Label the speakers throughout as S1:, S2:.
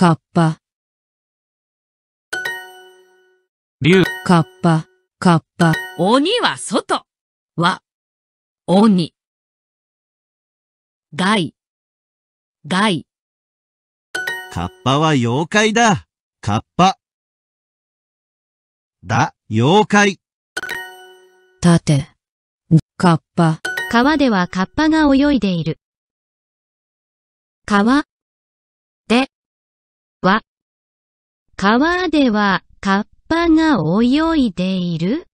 S1: カッパ竜カッパカッパ鬼は外は鬼害害カッパは妖怪だカッパだ妖怪盾カッパ川ではカッパが泳いでいる川は、川ではカッパが泳いでいる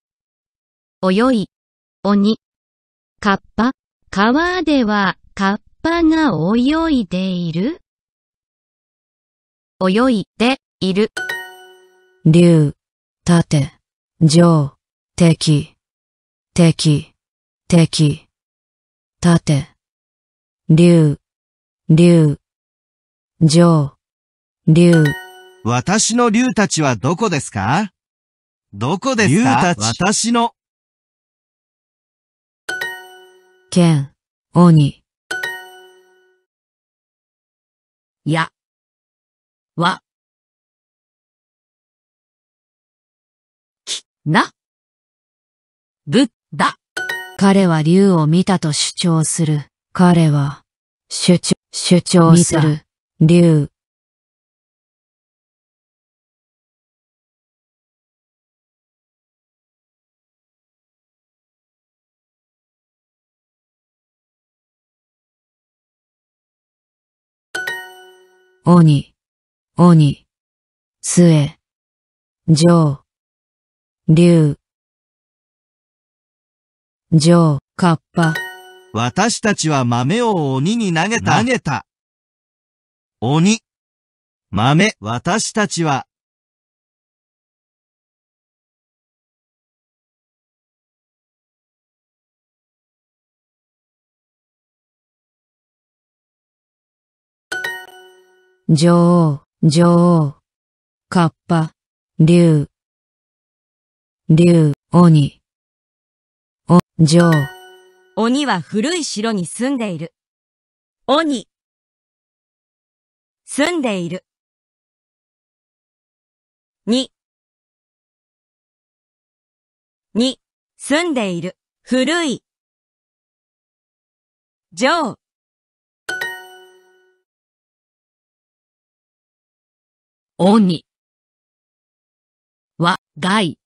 S1: 泳い、鬼。カッパ、川ではカッパが泳いでいる泳いでいる。竜、盾、上、敵、敵、敵、盾、竜、竜、上、竜。私の竜たちはどこですかどこですか竜たち。私の。剣、鬼。や、わ、き、な、ぶだ。彼は竜を見たと主張する。彼は、主張、主張する。竜。鬼、鬼、末、上、竜、上、カッパ。私たちは豆を鬼に投げた。投げた。鬼。豆。私たちは女王、女王、カッパ、竜、竜、鬼、お、女王。鬼は古い城に住んでいる。鬼、住んでいる。に、に、住んでいる。古い。女王。おに。わ、がい。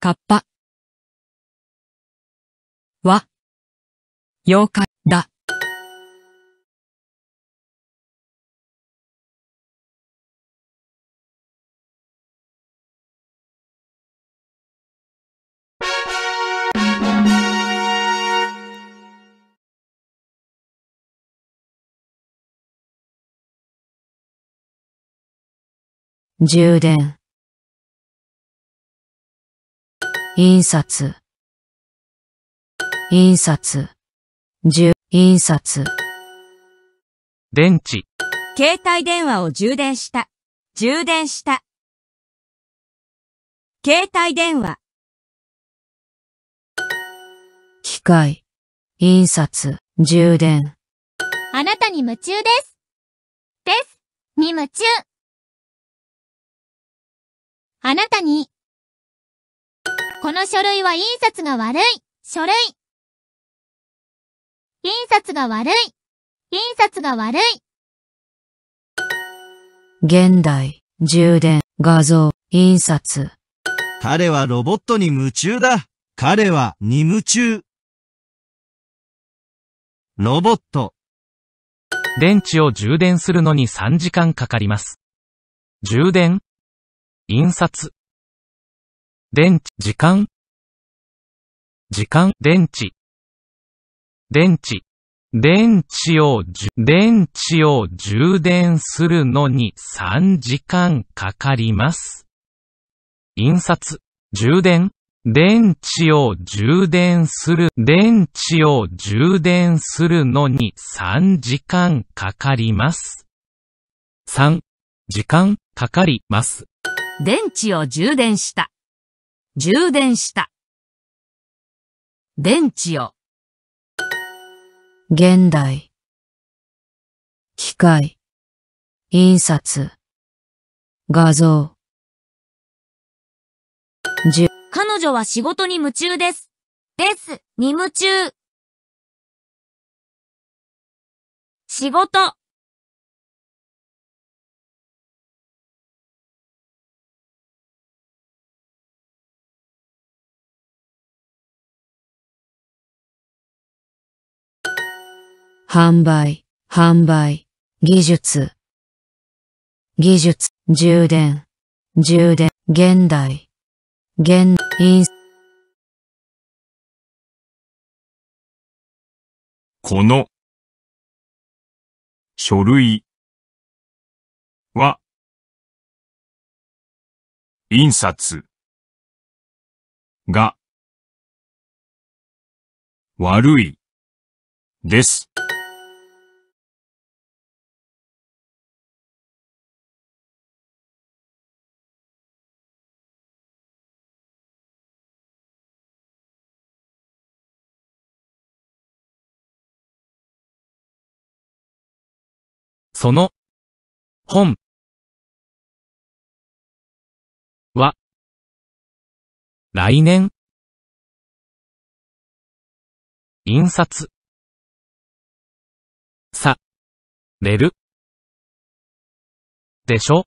S1: かっぱ。わ。妖怪。充電印刷印刷充印刷電池携帯電話を充電した充電した携帯電話機械印刷充電あなたに夢中ですですに夢中あなたに。この書類は印刷が悪い。書類。印刷が悪い。印刷が悪い。現代、充電、画像、印刷。彼はロボットに夢中だ。彼はに夢中。ロボット。電池を充電するのに3時間かかります。充電印刷。電池、時間。時間、電池。電池。電池を、電池を充電するのに3時間かかります。印刷、充電。電池を充電する、電池を充電するのに3時間かかります。3、時間かかります。電池を充電した。充電した。電池を。現代。機械。印刷。画像。じ彼女は仕事に夢中です。です。に夢中。仕事。販売、販売、技術、技術、充電、充電、現代、現、インこの書類は印刷が悪いです。その、本、は、来年、印刷、さ、れる、でしょ